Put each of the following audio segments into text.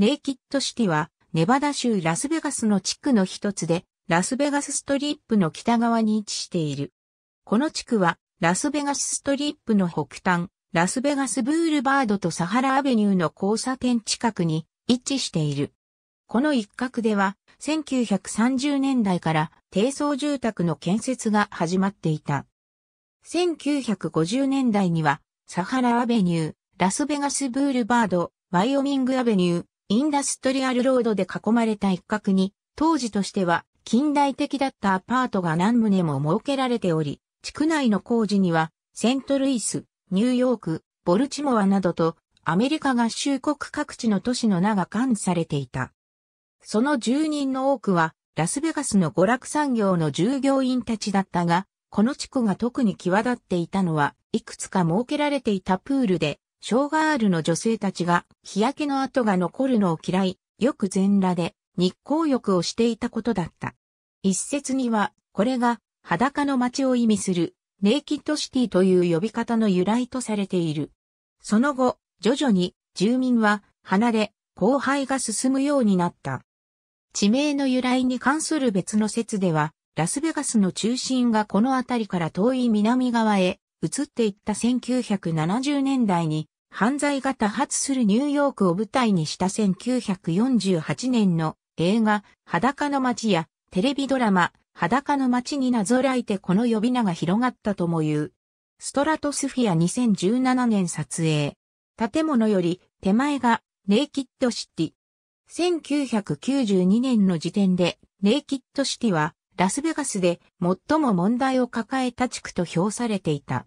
ネイキッドシティは、ネバダ州ラスベガスの地区の一つで、ラスベガスストリップの北側に位置している。この地区は、ラスベガスストリップの北端、ラスベガスブールバードとサハラアベニューの交差点近くに位置している。この一角では、1930年代から低層住宅の建設が始まっていた。1950年代には、サハラアベニュー、ラスベガスブールバード、ワイオミングアベニュー、インダストリアルロードで囲まれた一角に、当時としては近代的だったアパートが何棟も設けられており、地区内の工事には、セントルイス、ニューヨーク、ボルチモアなどと、アメリカ合衆国各地の都市の名が理されていた。その住人の多くは、ラスベガスの娯楽産業の従業員たちだったが、この地区が特に際立っていたのは、いくつか設けられていたプールで、小ガールの女性たちが日焼けの跡が残るのを嫌い、よく全裸で日光浴をしていたことだった。一説には、これが裸の街を意味するネイキッドシティという呼び方の由来とされている。その後、徐々に住民は離れ、後輩が進むようになった。地名の由来に関する別の説では、ラスベガスの中心がこの辺りから遠い南側へ移っていった1970年代に犯罪が多発するニューヨークを舞台にした1948年の映画裸の街やテレビドラマ裸の街になぞらえてこの呼び名が広がったとも言う。ストラトスフィア2017年撮影。建物より手前がネイキッドシティ。1992年の時点でネイキッドシティはラスベガスで最も問題を抱えた地区と評されていた。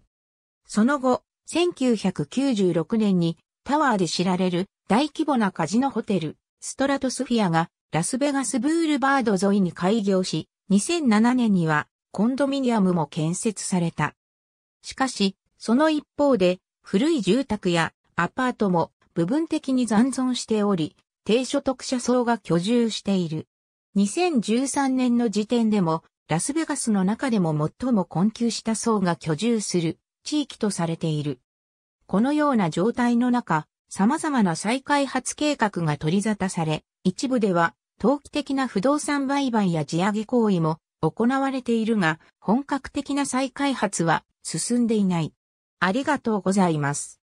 その後、1996年にタワーで知られる大規模なカジノホテル、ストラトスフィアがラスベガスブールバード沿いに開業し、2007年にはコンドミニアムも建設された。しかし、その一方で古い住宅やアパートも部分的に残存しており、低所得者層が居住している。2013年の時点でも、ラスベガスの中でも最も困窮した層が居住する地域とされている。このような状態の中、様々な再開発計画が取り沙汰され、一部では、投機的な不動産売買や地上げ行為も行われているが、本格的な再開発は進んでいない。ありがとうございます。